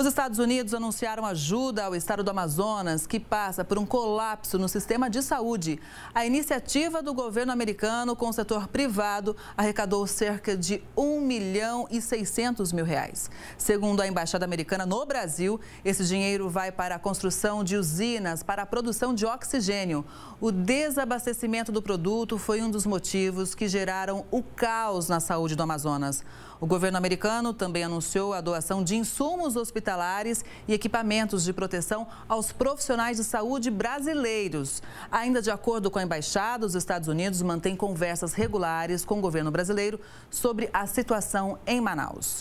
Os Estados Unidos anunciaram ajuda ao estado do Amazonas, que passa por um colapso no sistema de saúde. A iniciativa do governo americano com o setor privado arrecadou cerca de 1 milhão e 600 mil reais. Segundo a Embaixada Americana no Brasil, esse dinheiro vai para a construção de usinas para a produção de oxigênio. O desabastecimento do produto foi um dos motivos que geraram o caos na saúde do Amazonas. O governo americano também anunciou a doação de insumos hospitalares hospitalares e equipamentos de proteção aos profissionais de saúde brasileiros. Ainda de acordo com a embaixada, os Estados Unidos mantêm conversas regulares com o governo brasileiro sobre a situação em Manaus.